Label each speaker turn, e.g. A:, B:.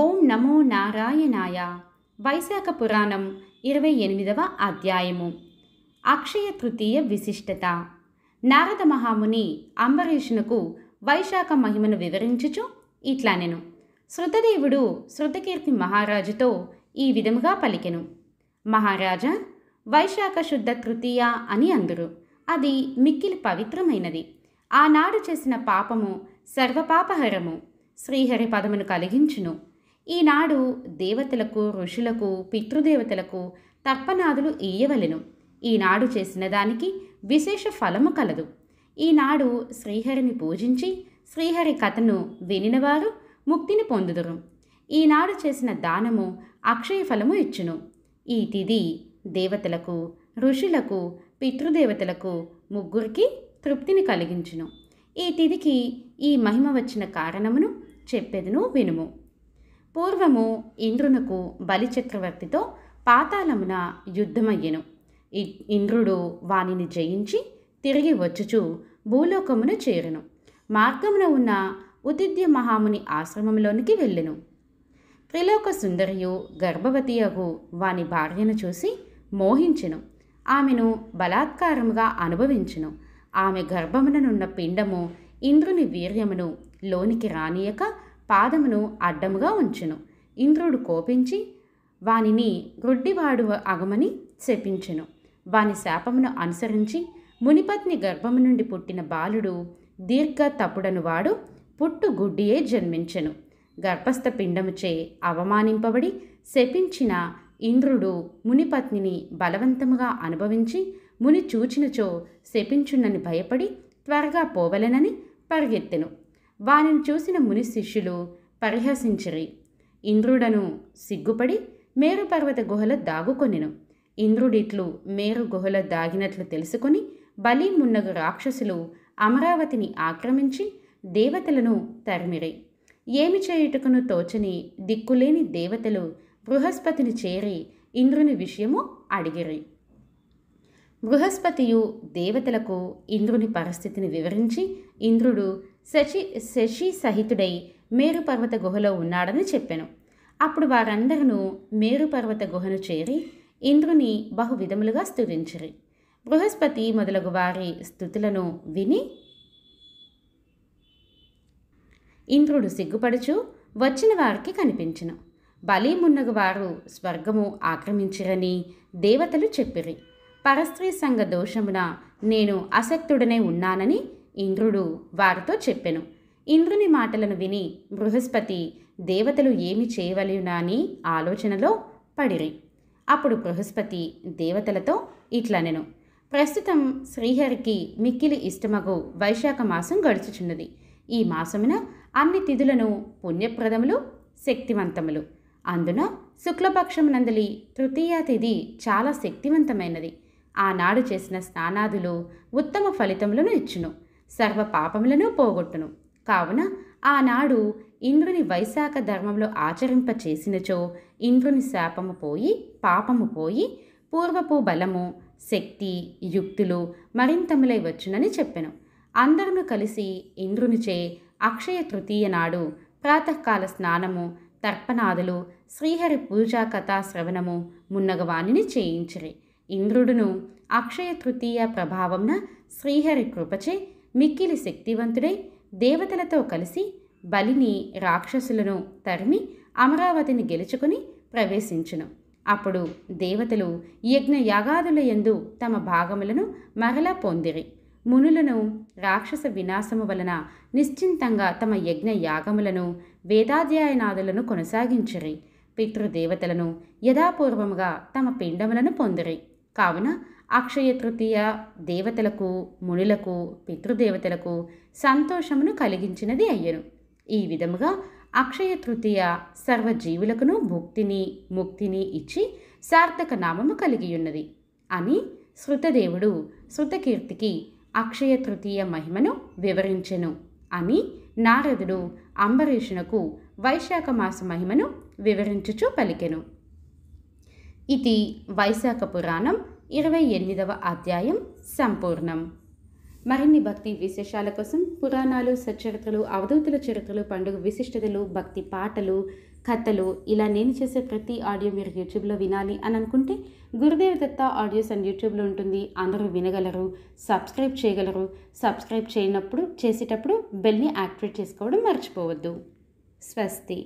A: ఓం నమో నారాయణాయ వైశాఖ పురాణం ఇరవై ఎనిమిదవ అధ్యాయము అక్షయ తృతీయ విశిష్టత నారద మహాముని అంబరీషునకు వైశాఖ మహిమను వివరించుచు ఇట్లా నేను శృతదేవుడు శృతకీర్తి మహారాజుతో ఈ విధముగా పలికెను మహారాజా వైశాఖ శుద్ధ తృతీయ అని అందురు అది మిక్కిలి పవిత్రమైనది ఆనాడు చేసిన పాపము సర్వపాపహరము శ్రీహరి పదమును కలిగించును ఈనాడు దేవతలకు ఋషులకు పితృదేవతలకు తర్పణాదులు ఇయ్యవలెను ఈనాడు చేసిన దానికి విశేష ఫలము కలదు ఈనాడు శ్రీహరిని పూజించి శ్రీహరి కథను వినినవారు ముక్తిని పొందుదురు ఈనాడు చేసిన దానము అక్షయ ఫలము ఇచ్చును ఈ తిది దేవతలకు ఋషులకు పితృదేవతలకు ముగ్గురికి తృప్తిని కలిగించును ఈ తిథికి ఈ మహిమ వచ్చిన కారణమును చెప్పేదను వినుము పూర్వము ఇంద్రునకు బలిచక్రవర్తితో పాతాళమున యుద్ధమయ్యెను ఇంద్రుడు వానిని జయించి తిరిగి వచ్చుచు భూలోకమును చేరును మార్గమున ఉన్న ఉతిథ్య మహాముని ఆశ్రమంలోనికి వెళ్ళెను త్రిలోక సుందరియు అగు వాని భార్యను చూసి మోహించెను ఆమెను బలాత్కారముగా అనుభవించెను ఆమె గర్భముననున్న పిండము ఇంద్రుని వీర్యమును లోనికి రానియక పాదమును అడ్డముగా ఉంచెను ఇంద్రుడు కోపించి వానిని రొడ్డివాడు అగమని శపించెను వాని శాపమును అనుసరించి మునిపత్ని గర్భము నుండి పుట్టిన బాలుడు దీర్ఘ తపుడను వాడు పుట్టు గుడ్డియే జన్మించెను గర్భస్థ పిండముచే అవమానింపబడి శపించిన ఇంద్రుడు మునిపత్నిని బలవంతముగా అనుభవించి ముని చూచినచో శపించునని భయపడి త్వరగా పోవలెనని పరిగెత్తెను వారిని చూసిన ముని శిష్యులు పరిహసించిరి ఇంద్రుడను సిగ్గుపడి మేరు పర్వత గుహలో దాగుకొనెను ఇంద్రుడిట్లు మేరు గుహలో దాగినట్లు తెలుసుకొని బలి మున్నగు రాక్షసులు అమరావతిని ఆక్రమించి దేవతలను తరిమిరి ఏమి చేయుటకును తోచని దిక్కులేని దేవతలు బృహస్పతిని చేరి ఇంద్రుని విషయము అడిగిరి బృహస్పతియు దేవతలకు ఇంద్రుని పరిస్థితిని వివరించి ఇంద్రుడు శశి శశి సహితుడై మేరుపర్వత గుహలో ఉన్నాడని చెప్పాను అప్పుడు వారందరూ మేరుపర్వత గుహను చేరి ఇంద్రుని బహువిధములుగా స్థుతించరు బృహస్పతి మొదలగు వారి స్థుతులను విని ఇంద్రుడు సిగ్గుపడుచు వచ్చిన వారికి కనిపించను బలీమున్నగు వారు స్వర్గము ఆక్రమించిరని దేవతలు చెప్పిరి పరస్త్రీ సంఘ దోషమున నేను అసక్తుడనే ఉన్నానని ఇంద్రుడు వారితో చెప్పెను ఇంద్రుని మాటలను విని బృహస్పతి దేవతలు ఏమి చేయవలెనా అని ఆలోచనలో పడిరి అప్పుడు బృహస్పతి దేవతలతో ఇట్లనెను ప్రస్తుతం శ్రీహరికి మిక్కిలి ఇష్టమగు వైశాఖ మాసం గడుచుచున్నది ఈ మాసమున అన్ని తిథులను పుణ్యప్రదములు శక్తివంతములు అందున నందలి తృతీయ తిథి చాలా శక్తివంతమైనది ఆనాడు చేసిన స్నానాదులు ఉత్తమ ఫలితములను ఇచ్చును సర్వ పాపములను పోగొట్టును కావున ఆనాడు ఇంద్రుని వైశాఖ ధర్మంలో ఆచరింప చేసినచో ఇంద్రుని శాపము పోయి పాపము పోయి పూర్వపు బలము శక్తి యుక్తులు మరింతములై వచ్చునని చెప్పెను అందరూ కలిసి ఇంద్రునిచే అక్షయ తృతీయ నాడు ప్రాతకాల స్నానము తర్పణాదులు శ్రీహరి పూజా కథా శ్రవణము మున్నగవాణిని చేయించిరి ఇంద్రుడును అక్షయ తృతీయ ప్రభావంన శ్రీహరి కృపచే మిక్కిలి శక్తివంతుడై దేవతలతో కలిసి బలిని రాక్షసులను తరిమి అమరావతిని గెలుచుకుని ప్రవేశించును అప్పుడు దేవతలు యాగాదుల యందు తమ భాగములను మరలా పొందిరి మునులను రాక్షస వినాశము వలన నిశ్చింతంగా తమ యజ్ఞ యాగములను వేదాధ్యాయనాదులను కొనసాగించిరి పితృదేవతలను యథాపూర్వముగా తమ పిండములను పొందిరి కావున అక్షయ తృతీయ దేవతలకు మునులకు పితృదేవతలకు సంతోషమును కలిగించినది అయ్యను ఈ విధముగా అక్షయ తృతీయ సర్వజీవులకును భుక్తిని ముక్తిని ఇచ్చి సార్థక నామము కలిగియున్నది అని శృతదేవుడు శృతకీర్తికి అక్షయ తృతీయ మహిమను వివరించెను అని నారదుడు అంబరీషునకు వైశాఖ మాస మహిమను వివరించుచు పలికెను ఇది వైశాఖ పురాణం ఇరవై ఎనిమిదవ అధ్యాయం సంపూర్ణం మరిన్ని భక్తి విశేషాల కోసం పురాణాలు సచ్చరిత్రలు అవధూతుల చరిత్రలు పండుగ విశిష్టతలు భక్తి పాటలు కథలు ఇలా నేను చేసే ప్రతి ఆడియో మీరు యూట్యూబ్లో వినాలి అని అనుకుంటే గురుదేవ్ దత్త ఆడియోస్ అండ్ యూట్యూబ్లో ఉంటుంది అందరూ వినగలరు సబ్స్క్రైబ్ చేయగలరు సబ్స్క్రైబ్ చేయనప్పుడు చేసేటప్పుడు బెల్ని యాక్టివేట్ చేసుకోవడం మర్చిపోవద్దు స్వస్తి